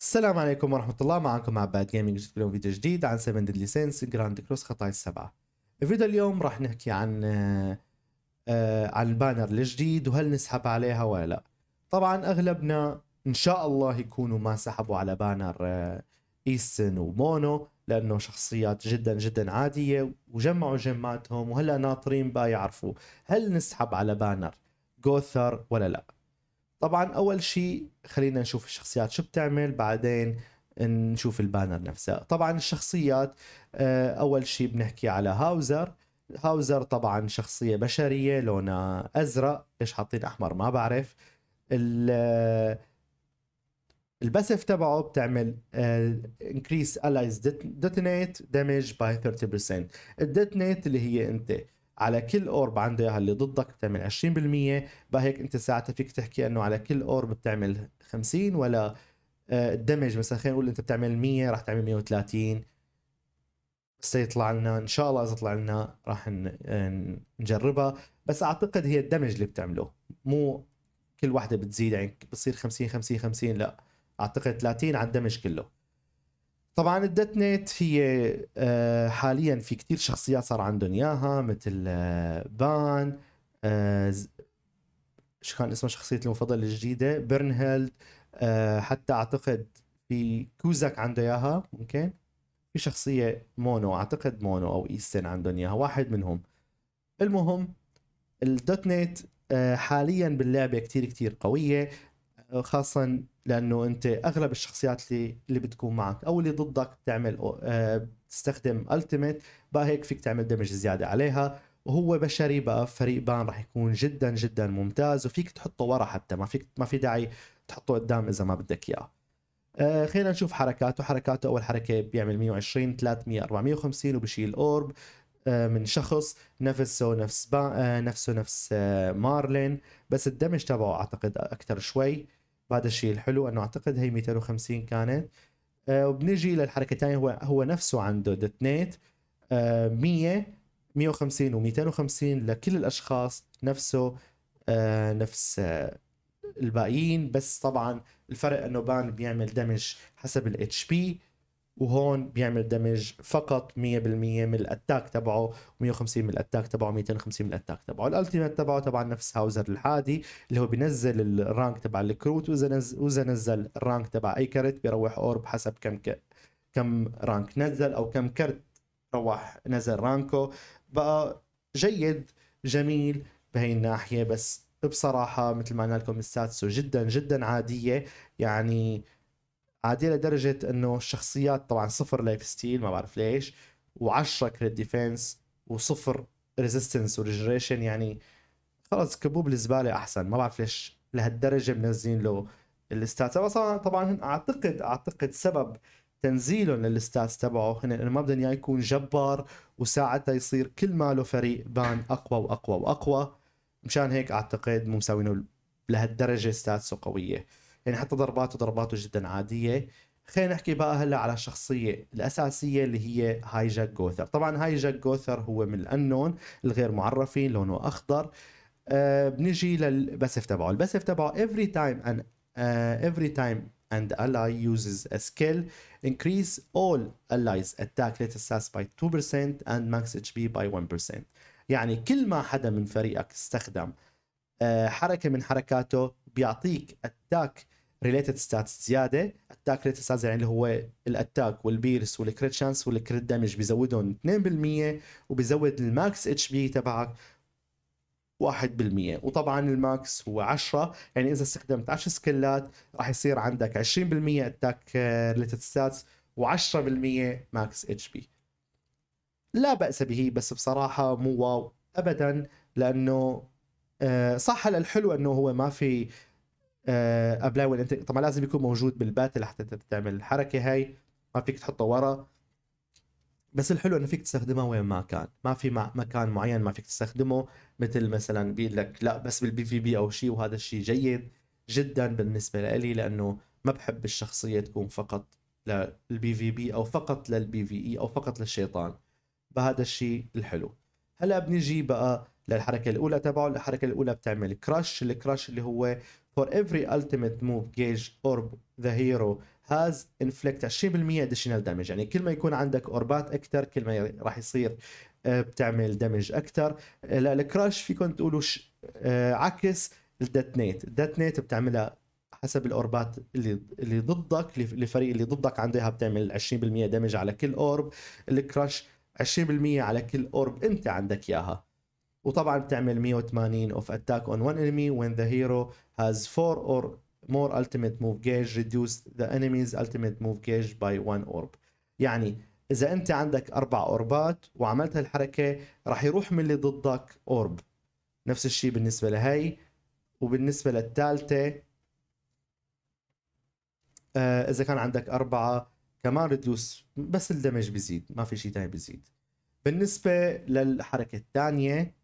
السلام عليكم ورحمة الله معكم عباد جيمنج جبت لكم فيديو جديد عن 7 ديد ليسنس جراند كروس خطايا السبعة الفيديو اليوم راح نحكي عن آه, آه عن البانر الجديد وهل نسحب عليها ولا لا طبعا اغلبنا ان شاء الله يكونوا ما سحبوا على بانر آه ايستن ومونو لانه شخصيات جدا جدا عادية وجمعوا جماتهم وهلا ناطرين بقى يعرفوا هل نسحب على بانر جوثر ولا لا طبعا اول شيء خلينا نشوف الشخصيات شو بتعمل بعدين نشوف البانر نفسها طبعا الشخصيات آه، اول شيء بنحكي على هاوزر هاوزر طبعا شخصيه بشريه لونها ازرق ليش حاطين احمر ما بعرف آه، البسف تبعه بتعمل انكريس الايز ديتونيت دامج باي 30% الديتونيت اللي هي انت على كل اورب عندها اياها اللي ضدك بتعمل 20% بهيك انت ساعتها فيك تحكي انه على كل اورب بتعمل 50 ولا آه، الدمج مثلا خلينا نقول انت بتعمل 100 راح تعمل 130 بس يطلع لنا ان شاء الله اذا طلع لنا راح آه، نجربها بس اعتقد هي الدمج اللي بتعمله مو كل واحده بتزيد يعني بتصير 50 50 50 لا اعتقد 30 على الدمج كله طبعا الدت نت هي آه، حاليا في كثير شخصيات صار عندهم اياها مثل آه، بان آه، شو كان اسمه شخصية المفضلة الجديدة برنهيلد حتى اعتقد في كوزاك عنده اياها ممكن في شخصية مونو اعتقد مونو او ايستن عندهم اياها واحد منهم المهم الدوت نت حاليا باللعبة كثير كثير قوية خاصة لانه انت اغلب الشخصيات اللي اللي بتكون معك او اللي ضدك بتعمل آه، بتستخدم التيميت بقى هيك فيك تعمل دمج زياده عليها وهو بشري بقى فريق بان راح يكون جدا جدا ممتاز وفيك تحطه ورا حتى ما فيك ما في داعي تحطه قدام اذا ما بدك اياه آه، خلينا نشوف حركاته حركاته اول حركه بيعمل 120 300 450 وبشيل اورب آه، من شخص نفسه نفس با... نفسه نفس مارلين بس الدمج تبعه اعتقد اكثر شوي وهذا الشيء الحلو انه اعتقد هي 250 كانت آه وبنجي للحركه الثانيه هو هو نفسه عنده دوت نت آه 100 150 و250 لكل الاشخاص نفسه آه نفس آه الباقيين بس طبعا الفرق انه بان بيعمل دمج حسب الاتش بي وهون بيعمل دمج فقط 100% من الاتاك تبعه 150 من الاتاك تبعه 250 من الاتاك تبعه الالتيميت تبعه طبعا نفس هاوزر العادي اللي هو بينزل الرانك تبع الكروت واذا نزل واذا نزل الرانك تبع اي كرت بيروح اورب حسب كم ك... كم رانك نزل او كم كرت روح نزل رانكو بقى جيد جميل بهي الناحيه بس بصراحه مثل ما قلنا لكم الساتسو جدا جدا عاديه يعني عاديه لدرجه انه الشخصيات طبعا صفر لايف ستيل ما بعرف ليش و10 كريت ديفنس وصفر ريزيستنس وريجريشن يعني خلص كبوب الزباله احسن ما بعرف ليش لهالدرجه منزلين له الستاتس طبعا طبعا اعتقد اعتقد سبب تنزيلهم للستاتس تبعه هن انه ما بدهم اياه يكون جبار وساعتها يصير كل ماله فريق بان اقوى واقوى واقوى مشان هيك اعتقد مو مساوينه لهالدرجه ستاتسه قويه يعني حتى ضرباته ضرباته جدا عاديه خلينا نحكي بقى هلا على الشخصية الأساسية اللي هي هاي جاك جوثر طبعا هاي جاك جوثر هو من الأنون الغير معرفين لونه أخضر آه بنجي للبسف تبعه البسف تبعه every time and uh, آه، every time and ally uses a skill increase all allies attack latest stats by 2% and max HP by 1% يعني كل ما حدا من فريقك استخدم آه حركة من حركاته بيعطيك اتاك ريليتد ستاتس زياده اتاك ريليتد ستاتس يعني اللي هو الاتاك والبيرس والكريت شانس والكريت دامج بيزودهم 2% وبيزود الماكس اتش بي تبعك 1% وطبعا الماكس هو 10 يعني اذا استخدمت 10 سكلات راح يصير عندك 20% اتاك ريليتد ستاتس و10% ماكس اتش بي لا بأس به بس بصراحة مو واو أبدا لأنه آه، صح هلا الحلو انه هو ما في آه، وين انت طبعا لازم يكون موجود بالبات لحتى تعمل الحركه هاي ما فيك تحطه ورا بس الحلو انه فيك تستخدمها وين ما كان ما في مكان معين ما فيك تستخدمه مثل مثلا بيقول لك لا بس بالبي في بي او شيء وهذا الشيء جيد جدا بالنسبه لي لانه ما بحب الشخصيه تكون فقط للبي في بي او فقط للبي في اي او فقط للشيطان فهذا الشيء الحلو هلا بنيجي بقى للحركه الاولى تبعه الحركه الاولى بتعمل كراش الكراش اللي هو For every ultimate move gauge orb the hero has inflict 20% additional damage يعني كل ما يكون عندك اوربات اكثر كل ما راح يصير آه، بتعمل دمج اكثر الكراش فيكم تقولوا آه، عكس الدتنيت الدتنيت بتعملها حسب الاوربات اللي اللي ضدك الفريق اللي ضدك عندها بتعمل 20% دمج على كل اورب الكراش 20% على كل اورب انت عندك اياها وطبعا بتعمل 180 اوف اتاك اون 1 انمي when the hero has 4 or more ultimate move gauge reduce the enemy's ultimate move gauge by 1 orb يعني اذا انت عندك اربع اوربات وعملت هالحركه راح يروح من اللي ضدك اورب نفس الشيء بالنسبه لهي وبالنسبه للثالثه آه، اذا كان عندك اربعه كمان ريدوس بس الدمج بيزيد ما في شيء ثاني بيزيد بالنسبه للحركه الثانيه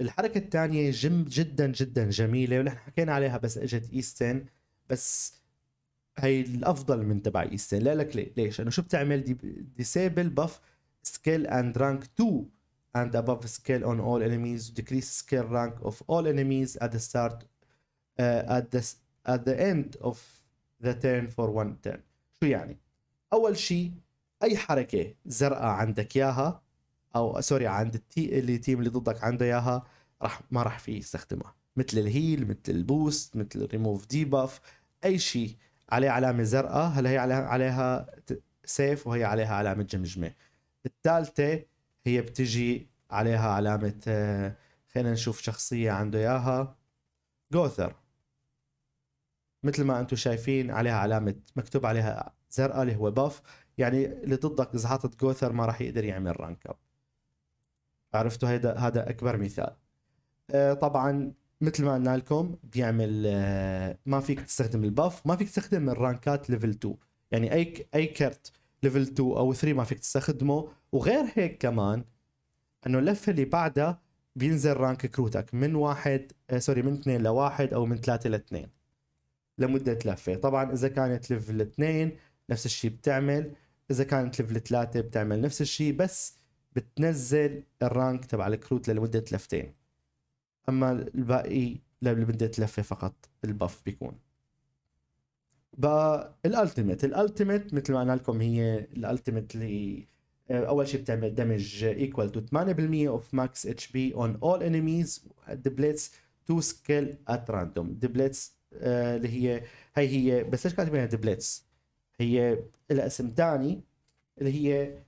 الحركه الثانيه جم جدا جدا جميله ونحن حكينا عليها بس اجت ايستن بس هي الافضل من تبع ايستن لا لك ليش انه شو بتعمل ديسيبل بف سكيل اند رانك 2 and above سكيل on all enemies decrease سكيل rank of all enemies at the start ات uh, at the اوف ذا end of the turn for one turn شو يعني اول شيء اي حركه زرقاء عندك اياها او سوري عند التي اللي تيم اللي ضدك عنده اياها راح ما راح في يستخدمها مثل الهيل مثل البوست مثل الريموف باف اي شيء عليه علامه زرقاء هلا هي عليها سيف وهي عليها علامه جمجمه الثالثه هي بتجي عليها علامه آه، خلينا نشوف شخصيه عنده اياها جوثر مثل ما انتم شايفين عليها علامه مكتوب عليها زرقاء اللي هو باف يعني اللي ضدك اذا حاطط جوثر ما راح يقدر يعمل رانك اب عرفتوا هذا هذا اكبر مثال آه، طبعا مثل ما قلنا لكم بيعمل آه، ما فيك تستخدم الباف ما فيك تستخدم الرانكات ليفل 2 يعني اي اي كرت ليفل 2 او 3 ما فيك تستخدمه وغير هيك كمان انه اللفه اللي بعدها بينزل رانك كروتك من واحد آه، سوري من اثنين لواحد او من ثلاثه لاثنين لمده لفه طبعا اذا كانت ليفل 2 نفس الشيء بتعمل اذا كانت ليفل 3 بتعمل نفس الشيء بس بتنزل الرانك تبع الكروت لمده لفتين اما الباقي لمده لفه فقط البف بيكون بقى الالتيميت الالتيميت مثل ما قلنا لكم هي الالتيميت اللي آه، اول شيء بتعمل دمج ايكوال تو 8% اوف ماكس اتش بي اون اول ذا بليتس تو سكيل ات راندوم بليتس اللي هي هي هي بس ليش كاتبينها بليتس هي لها اسم ثاني اللي هي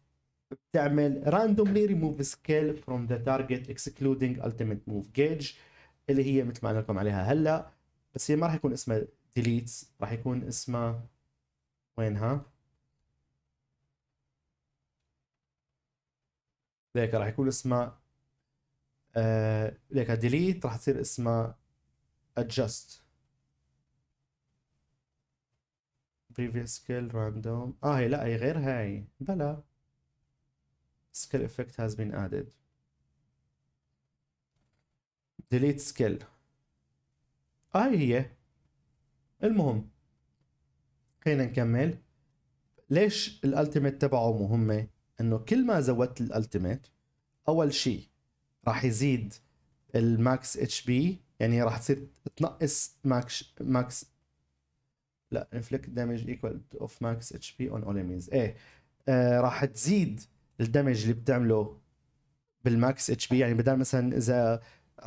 بتعمل randomly remove scale from the target excluding ultimate move gauge اللي هي مثل ما قلنا لكم عليها هلا بس هي ما راح يكون اسمها deletes راح يكون اسمها وينها ليك راح يكون اسمها آه، ليك delete راح تصير اسمها adjust previous scale random اه هي لا هي غير هاي بلا skill effect has been added. delete skill هاي آه، هي المهم خلينا نكمل ليش الالتيميت تبعه مهمه انه كل ما زودت الالتيميت اول شيء راح يزيد الماكس اتش بي يعني راح تصير تنقص ماكس ماكس لا inflict دامج ايكوال اوف ماكس اتش بي اون اول ايه آه راح تزيد الدمج اللي بتعمله بالماكس اتش بي يعني بدل مثلا اذا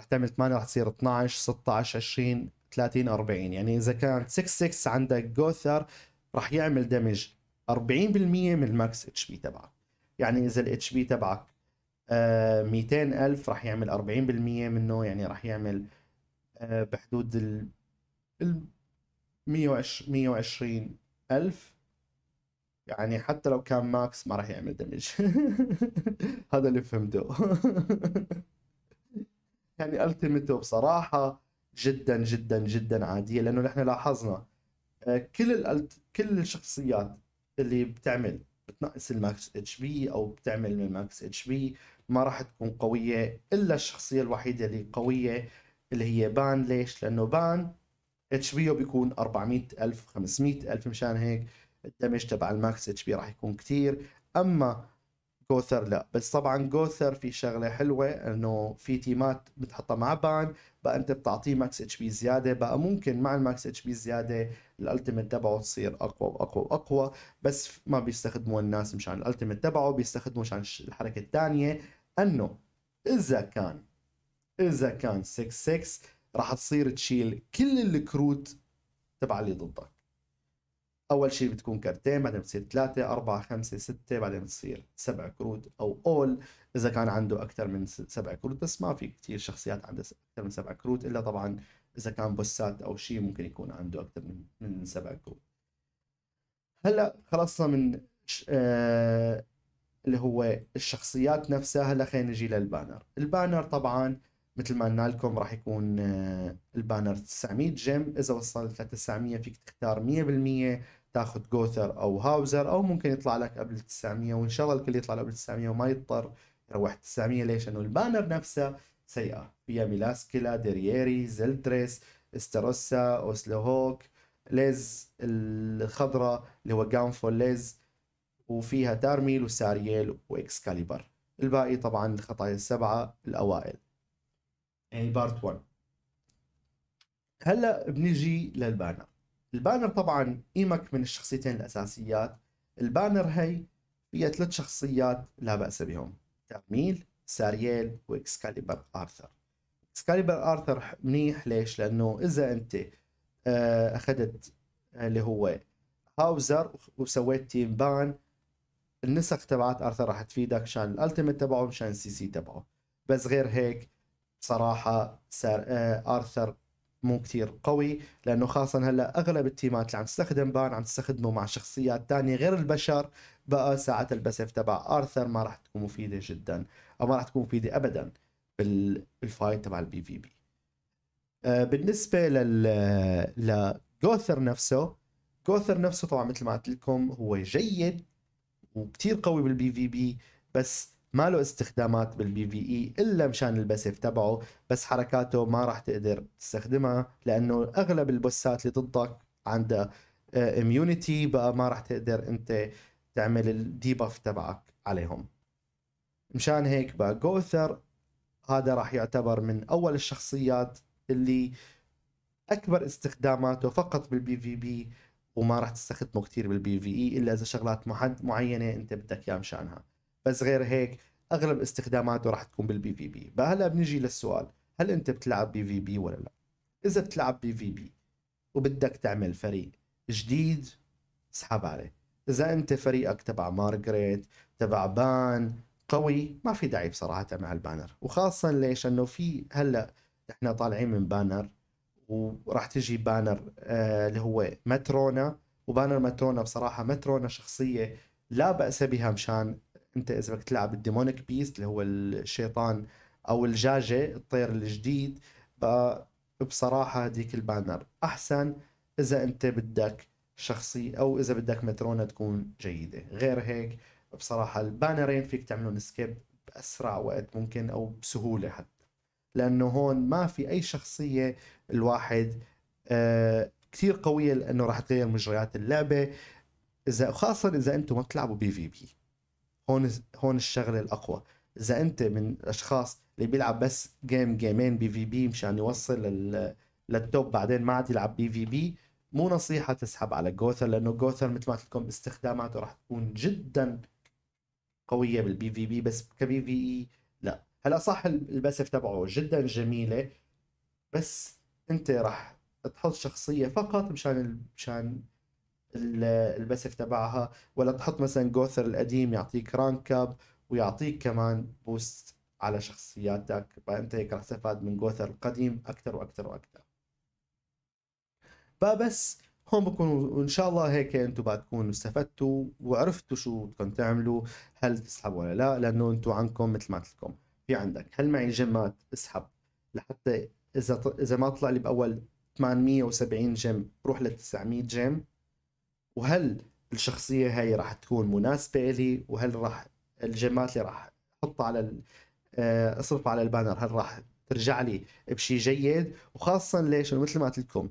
تعمل 8 رح تصير 12 16 20 30 40 يعني اذا كانت 6 6 عندك جوثر رح يعمل دمج 40% من الماكس اتش بي تبعك يعني اذا الاتش بي تبعك 200 آه، الف رح يعمل 40% منه يعني رح يعمل آه، بحدود ال 120 120 ألف يعني حتى لو كان ماكس ما راح يعمل دمج هذا اللي فهمته يعني التيميتو بصراحه جدا جدا جدا عاديه لانه نحن لاحظنا آه، كل الألت... كل الشخصيات اللي بتعمل بتنقص الماكس اتش بي او بتعمل من الماكس اتش بي ما راح تكون قويه الا الشخصيه الوحيده اللي قويه اللي هي بان ليش؟ لانه بان اتش بي بيكون 400000 500000 مشان هيك الدمج تبع الماكس اتش بي راح يكون كتير اما جوثر لا بس طبعا جوثر في شغله حلوه انه في تيمات بتحطها مع بان بقى انت بتعطيه ماكس اتش بي زياده بقى ممكن مع الماكس اتش بي زياده الالتيميت تبعه تصير اقوى واقوى واقوى بس ما بيستخدموا الناس مشان الالتيميت تبعه بيستخدموا مشان الحركه الثانيه انه اذا كان اذا كان 6 6 راح تصير تشيل كل الكروت تبع اللي ضدك اول شيء بتكون كرتين بعدين بتصير ثلاثه اربعه خمسه سته بعدين بتصير سبع كروت او اول اذا كان عنده اكثر من سبع كروت بس ما في كثير شخصيات عندها اكثر من سبع كروت الا طبعا اذا كان بوسات او شيء ممكن يكون عنده اكثر من من سبع كروت هلا خلصنا من آه اللي هو الشخصيات نفسها هلا خلينا نجي للبانر البانر طبعا مثل ما قلنا لكم راح يكون آه، البانر 900 جيم اذا وصلت ل 900 فيك تختار 100% تاخذ جوثر او هاوزر او ممكن يطلع لك قبل 900 وان شاء الله الكل يطلع قبل 900 وما يضطر يروح 900 ليش؟ لانه البانر نفسه سيئه فيها ميلاسكيلا ديرييري زلتريس استروسا هوك ليز الخضراء اللي هو جانفول ليز وفيها تارميل وسارييل واكسكاليبر الباقي طبعا الخطايا السبعه الاوائل يعني بارت 1 هلا بنجي للبانر البانر طبعا ايمك من الشخصيتين الأساسيات البانر هي فيها ثلاث شخصيات لا بأس بهم تاميل سارييل وإكسكاليبر آرثر إكسكاليبر آرثر منيح ليش لأنه إذا أنت آه، أخذت آه، اللي هو هاوزر وسويت تيم بان النسخ تبعت ارثر راح تفيدك شان الالتيميت تبعه مشان السي سي تبعه بس غير هيك بصراحة سار... آه، ارثر مو كثير قوي لانه خاصه هلا اغلب التيمات اللي عم تستخدم بان عم تستخدمه مع شخصيات تانية غير البشر بقى ساعة البسف تبع ارثر ما راح تكون مفيده جدا او ما راح تكون مفيده ابدا بالفايت تبع البي في بي آه، بالنسبه لل لجوثر نفسه جوثر نفسه طبعا مثل ما قلت لكم هو جيد وكثير قوي بالبي في بي بس ما له استخدامات بالبي في اي الا مشان البسيف تبعه بس حركاته ما راح تقدر تستخدمها لانه اغلب البوسات اللي ضدك عندها اميونيتي آه، بقى ما راح تقدر انت تعمل الديباف تبعك عليهم مشان هيك بقى جوثر هذا راح يعتبر من اول الشخصيات اللي اكبر استخداماته فقط بالبي في بي وما راح تستخدمه كثير بالبي في اي الا اذا شغلات معينه انت بدك اياها مشانها بس غير هيك اغلب استخداماته راح تكون بالبي في بي فهلا بنجي للسؤال هل انت بتلعب بي في بي ولا لا اذا بتلعب بي في بي وبدك تعمل فريق جديد اسحب عليه اذا انت فريقك تبع مارغريت تبع بان قوي ما في داعي بصراحه مع البانر وخاصه ليش انه في هلا نحن طالعين من بانر وراح تجي بانر آه اللي هو مترونا وبانر مترونا بصراحه مترونا شخصيه لا باس بها مشان انت اذا بدك تلعب الديمونيك بيست اللي هو الشيطان او الجاجه الطير الجديد بقى بصراحه هديك البانر احسن اذا انت بدك شخصي او اذا بدك مترونه تكون جيده غير هيك بصراحه البانرين فيك تعملون سكيب باسرع وقت ممكن او بسهوله حتى لانه هون ما في اي شخصيه الواحد آه كثير قويه لانه راح تغير مجريات اللعبه اذا خاصه اذا انتم ما بتلعبوا بي في بي هون هون الشغله الاقوى اذا انت من الاشخاص اللي بيلعب بس جيم جيمين بي في بي مشان يوصل لل... للتوب بعدين ما عاد يلعب بي في بي مو نصيحه تسحب على جوثر لانه جوثر مثل ما قلت لكم استخداماته راح تكون جدا قويه بالبي في بي بس كبي في اي لا هلا صح الباسف تبعه جدا جميله بس انت راح تحط شخصيه فقط مشان مشان الباسف تبعها ولا تحط مثلا جوثر القديم يعطيك رانك اب ويعطيك كمان بوست على شخصياتك فانت هيك رح تستفاد من جوثر القديم اكثر واكثر واكثر فبس هون بكون وان شاء الله هيك انتم بعد تكونوا استفدتوا وعرفتوا شو بدكم تعملوا هل تسحبوا ولا لا لانه انتم عندكم مثل ما قلت لكم في عندك هل معي جيمات اسحب لحتى اذا اذا ما طلع لي باول 870 جيم روح ل 900 جيم وهل الشخصيه هاي راح تكون مناسبه لي وهل راح الجيمات اللي راح احطها على آه، اصرفها على البانر هل راح ترجع لي بشيء جيد وخاصه ليش مثل ما قلت لكم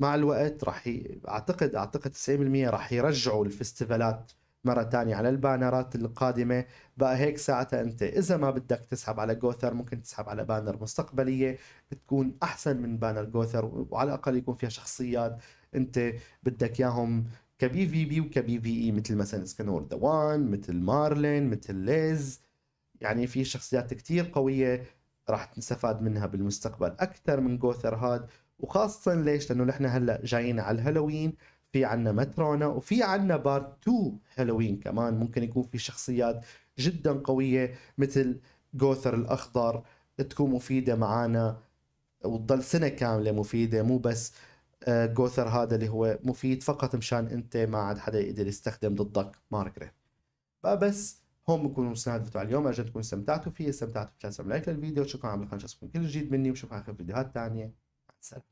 مع الوقت راح ي... اعتقد اعتقد 90% راح يرجعوا الفستيفالات مرة ثانية على البانرات القادمة بقى هيك ساعتها أنت إذا ما بدك تسحب على جوثر ممكن تسحب على بانر مستقبلية بتكون أحسن من بانر جوثر وعلى الأقل يكون فيها شخصيات انت بدك اياهم كبي في بي وكبي في اي مثل مثلا سكنور دوان مثل مارلين مثل ليز يعني في شخصيات كتير قويه راح نستفاد منها بالمستقبل اكثر من جوثر هاد وخاصه ليش لانه نحن هلا جايين على الهالوين في عنا مترونا وفي عنا بارت 2 هالوين كمان ممكن يكون في شخصيات جدا قويه مثل جوثر الاخضر تكون مفيده معانا وتضل سنه كامله مفيده مو بس آه، جوثر هذا اللي هو مفيد فقط مشان انت ما عاد حدا يقدر يستخدم ضدك مارجريت فبس هون بكون مساعد تبع اليوم ارجو تكونوا استمتعتوا فيه استمتعتوا بشان لايك للفيديو شكرا على القناه كل جديد مني وشوفوا على خير فيديوهات ثانيه مع السلامه